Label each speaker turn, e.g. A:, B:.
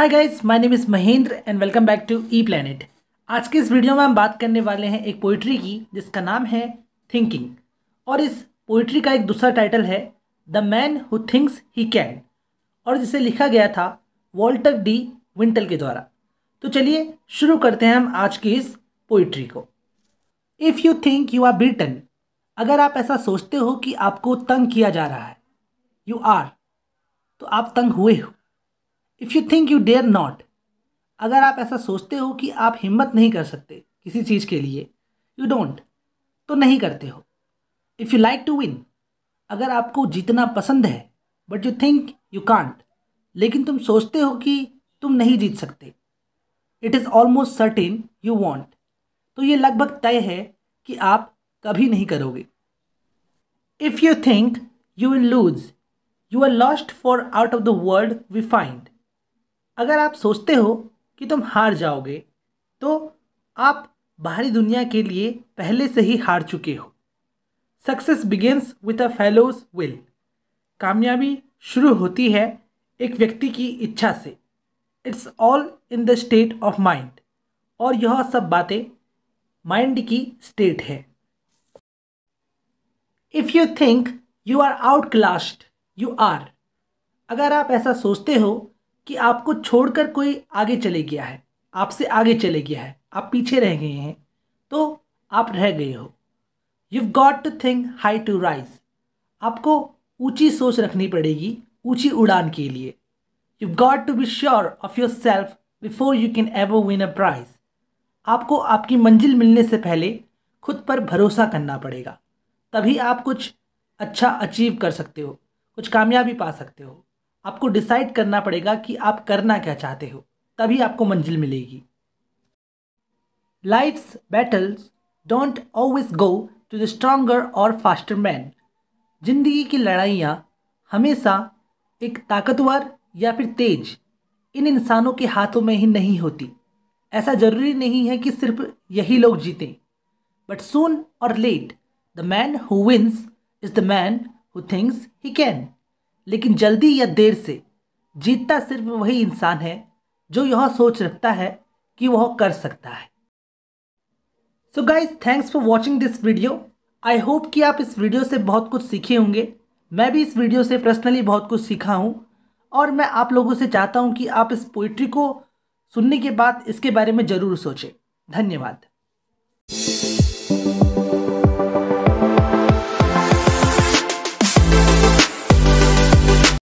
A: hi guys my name is Mahendra and welcome back to E planet आज के इस video में हम बात करने वाले हैं एक पोइट्री की जिसका नाम है थिंकिंग और इस पोइट्री का एक दूसरा टाइटल है the man who thinks he can और जिसे लिखा गया था वॉल्टर डी विंटल के द्वारा तो चलिए शुरू करते हैं हम आज की इस पोइट्री को if you think you are beaten अगर आप ऐसा सोचते हो कि आपको तंग किया जा रहा है यू आर तो आप तंग हुए हो if you think you dare not अगर आप ऐसा सोचते हो कि आप हिम्मत नहीं कर सकते किसी चीज़ के लिए यू डोंट तो नहीं करते हो if you like to win अगर आपको जीतना पसंद है but you think you can't लेकिन तुम सोचते हो कि तुम नहीं जीत सकते it is almost certain you won't तो ये लगभग तय है कि आप कभी नहीं करोगे if you think you will lose you are lost for out of the world we find अगर आप सोचते हो कि तुम हार जाओगे तो आप बाहरी दुनिया के लिए पहले से ही हार चुके हो success begins with a fellow's will कामयाबी शुरू होती है एक व्यक्ति की इच्छा से it's all in the state of mind और यह सब बातें माइंड की स्टेट है if you think you are outclassed you are अगर आप ऐसा सोचते हो कि आपको छोड़कर कोई आगे चले गया है आपसे आगे चले गया है आप पीछे रह गए हैं तो आप रह गए हो you got to think high to rise आपको ऊंची सोच रखनी पड़ेगी ऊंची उड़ान के लिए you got to be sure of yourself before you can ever win a prize आपको आपकी मंजिल मिलने से पहले खुद पर भरोसा करना पड़ेगा तभी आप कुछ अच्छा अचीव कर सकते हो कुछ कामयाबी पा सकते हो आपको डिसाइड करना पड़ेगा कि आप करना क्या चाहते हो तभी आपको मंजिल मिलेगी life's battles don't always go to the stronger or faster man जिंदगी की लड़ाइयाँ हमेशा एक ताकतवर या फिर तेज इन इंसानों के हाथों में ही नहीं होती ऐसा ज़रूरी नहीं है कि सिर्फ यही लोग जीतें but soon or late the man who wins is the man who thinks he can लेकिन जल्दी या देर से जीतता सिर्फ वही इंसान है जो यह सोच रखता है कि वह कर सकता है so guys thanks for watching this video I hope कि आप इस वीडियो से बहुत कुछ सीखे होंगे मैं भी इस वीडियो से पर्सनली बहुत कुछ सीखा हूँ और मैं आप लोगों से चाहता हूँ कि आप इस पोइट्री को सुनने के बाद इसके बारे में ज़रूर सोचें धन्यवाद